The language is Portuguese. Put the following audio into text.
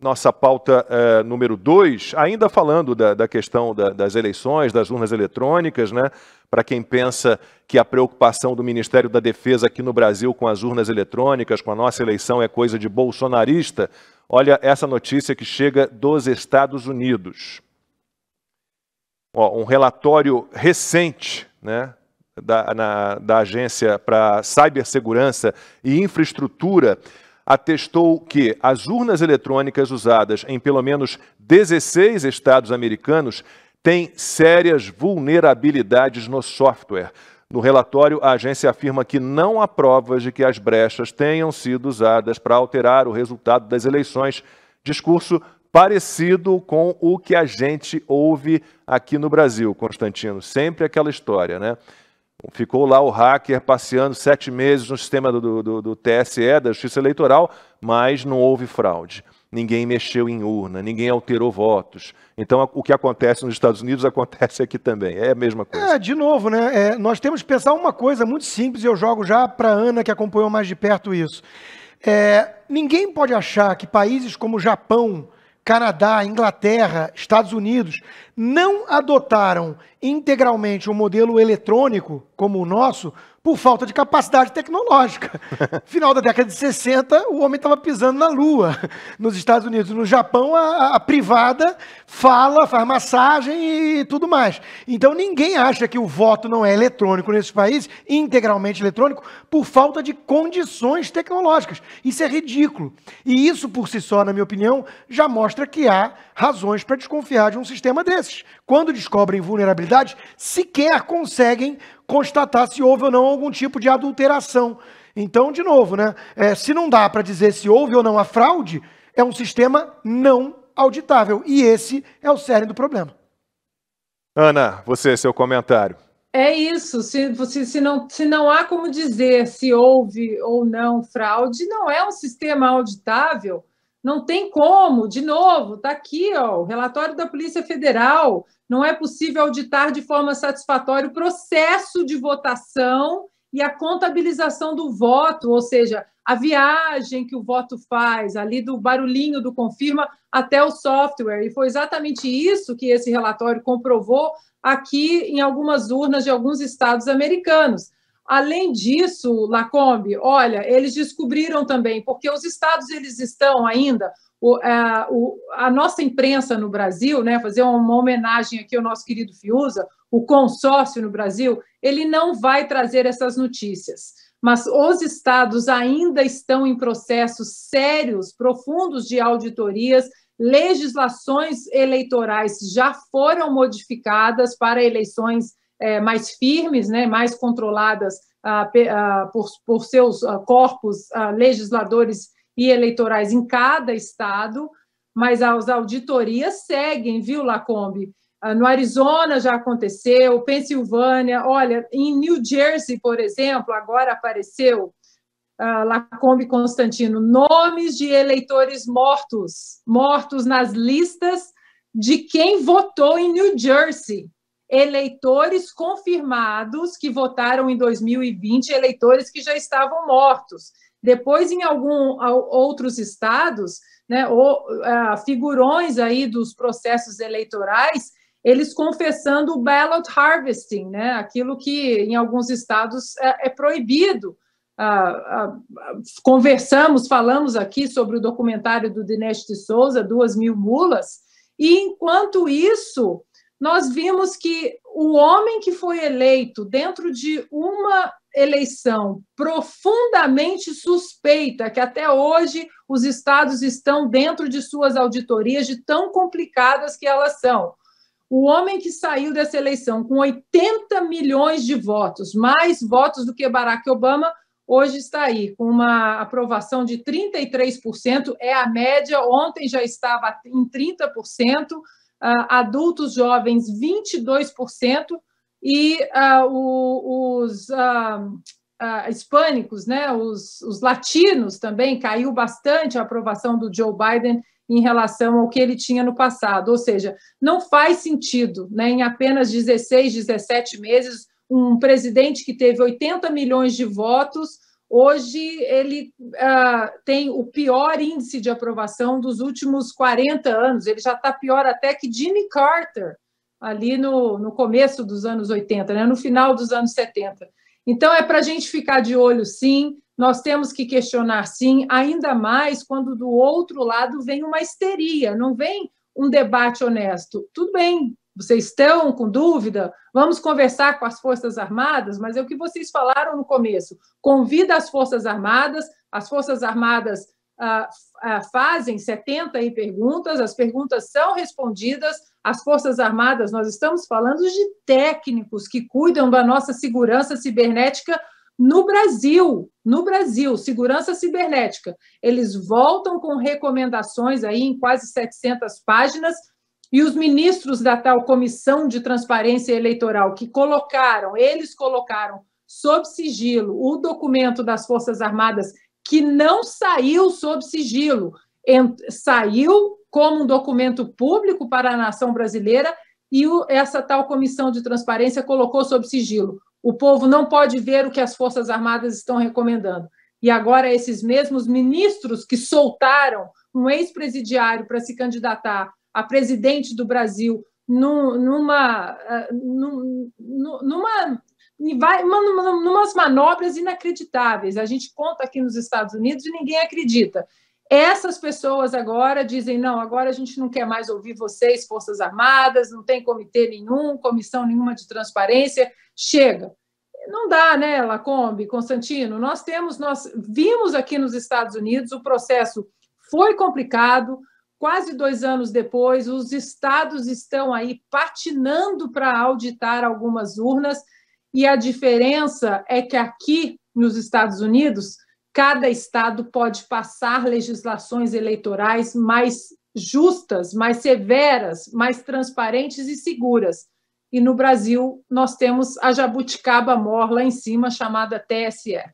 nossa pauta eh, número 2, ainda falando da, da questão da, das eleições, das urnas eletrônicas, né? Para quem pensa que a preocupação do Ministério da Defesa aqui no Brasil com as urnas eletrônicas, com a nossa eleição, é coisa de bolsonarista, olha essa notícia que chega dos Estados Unidos. Ó, um relatório recente né, da, na, da Agência para Cibersegurança e Infraestrutura atestou que as urnas eletrônicas usadas em pelo menos 16 estados americanos têm sérias vulnerabilidades no software. No relatório, a agência afirma que não há provas de que as brechas tenham sido usadas para alterar o resultado das eleições. Discurso parecido com o que a gente ouve aqui no Brasil, Constantino. Sempre aquela história, né? Ficou lá o hacker passeando sete meses no sistema do, do, do, TSE, da Justiça Eleitoral, mas não houve fraude. Ninguém mexeu em urna, ninguém alterou votos. Então, o que acontece nos Estados Unidos acontece aqui também. É a mesma coisa. É, de novo, né? É, nós temos que pensar uma coisa muito simples, e eu jogo já para a Ana, que acompanhou mais de perto isso. É, ninguém pode achar que países como Japão, Canadá, Inglaterra, Estados Unidos não adotaram integralmente o um modelo eletrônico, como o nosso, por falta de capacidade tecnológica. Final da década de 60, o homem estava pisando na lua. Nos Estados Unidos, no Japão, a, a, privada fala, faz massagem e tudo mais. Então ninguém acha que o voto não é eletrônico nesses países, integralmente eletrônico, por falta de condições tecnológicas. Isso é ridículo. E isso por si só, na minha opinião, já mostra que há razões para desconfiar de um sistema desses. Quando descobrem vulnerabilidade, sequer conseguem constatar se houve ou não algum tipo de adulteração. Então, de novo, né? É, se não dá para dizer se houve ou não a fraude, é um sistema não auditável. E esse é o cerne do problema. Ana, você, seu comentário. É isso. Se, se, se, não, se não há como dizer se houve ou não fraude, não é um sistema auditável não tem como, de novo, está aqui ó, o relatório da Polícia Federal. Não é possível auditar de forma satisfatória o processo de votação e a contabilização do voto, ou seja, a viagem que o voto faz, ali do barulhinho do confirma até o software. E foi exatamente isso que esse relatório comprovou aqui em algumas urnas de alguns estados americanos. Além disso, Lacombe, olha, eles descobriram também, porque os estados eles estão ainda, o, a, é, o, a, nossa imprensa no Brasil, né, fazer uma homenagem aqui ao nosso querido Fiuza, o consórcio no Brasil, ele não vai trazer essas notícias. Mas os estados ainda estão em processos sérios, profundos de auditorias, legislações eleitorais já foram modificadas para eleições é, mais firmes, né, mais controladas ah, pe, ah, por, por, seus ah, corpos legisladores e eleitorais em cada estado, mas as auditorias seguem, viu, Lacombe? No Arizona já aconteceu, Pensilvânia, olha, em New Jersey, por exemplo, agora apareceu Uh, Lacombe Constantino, nomes de eleitores mortos, mortos nas listas de quem votou em New Jersey eleitores confirmados que votaram em 2020, eleitores que já estavam mortos. Depois, em alguns outros estados, né, ou, uh, figurões aí dos processos eleitorais, eles confessando o ballot harvesting, né, aquilo que em alguns estados é, é proibido. Uh, uh, conversamos, falamos aqui sobre o documentário do Dinesh de Souza, Duas Mil Mulas, e enquanto isso, nós vimos que o homem que foi eleito dentro de uma eleição profundamente suspeita, que até hoje os estados estão dentro de suas auditorias, de tão complicadas que elas são. O homem que saiu dessa eleição com 80 milhões de votos, mais votos do que Barack Obama, hoje está aí, com uma aprovação de 33%, é a média, ontem já estava em 30%, ah, adultos jovens 22% e uh, os uh, uh, hispânicos, né, os, os, latinos também caiu bastante a aprovação do Joe Biden em relação ao que ele tinha no passado, ou seja, não faz sentido, né, em apenas 16, 17 meses, um presidente que teve 80 milhões de votos Hoje ele uh, tem o pior índice de aprovação dos últimos 40 anos. Ele já está pior até que Jimmy Carter, ali no, no começo dos anos 80, né? no final dos anos 70. Então é para a gente ficar de olho, sim. Nós temos que questionar, sim, ainda mais quando do outro lado vem uma histeria, não vem um debate honesto. Tudo bem, vocês estão com dúvida? Vamos conversar com as Forças Armadas, mas é o que vocês falaram no começo. Convida as Forças Armadas, as Forças Armadas ah, ah, fazem 70 perguntas, as perguntas são respondidas. As Forças Armadas, nós estamos falando de técnicos que cuidam da nossa segurança cibernética no Brasil, no Brasil, segurança cibernética. Eles voltam com recomendações aí em quase 700 páginas e os ministros da tal comissão de transparência eleitoral que colocaram, eles colocaram sob sigilo o documento das Forças Armadas que não saiu sob sigilo, saiu como um documento público para a nação brasileira e o, essa tal comissão de transparência colocou sob sigilo. O povo não pode ver o que as Forças Armadas estão recomendando. E agora, esses mesmos ministros que soltaram um ex-presidiário para se candidatar a presidente do Brasil numa eh, numa, num, numa, numa, numas manobras inacreditáveis. A gente conta aqui nos Estados Unidos e ninguém acredita. Essas pessoas agora dizem: não, agora a gente não quer mais ouvir vocês, Forças Armadas, não tem comitê nenhum, comissão nenhuma de transparência, chega. Não dá, né, Lacombe, Constantino? Nós temos, nós vimos aqui nos Estados Unidos o processo foi complicado, Quase dois anos depois, os estados estão aí patinando para auditar algumas urnas, e a diferença é que aqui nos Estados Unidos, cada estado pode passar legislações eleitorais mais justas, mais severas, mais transparentes e seguras. E no Brasil, nós temos a jabuticaba Mor lá em cima, chamada TSE.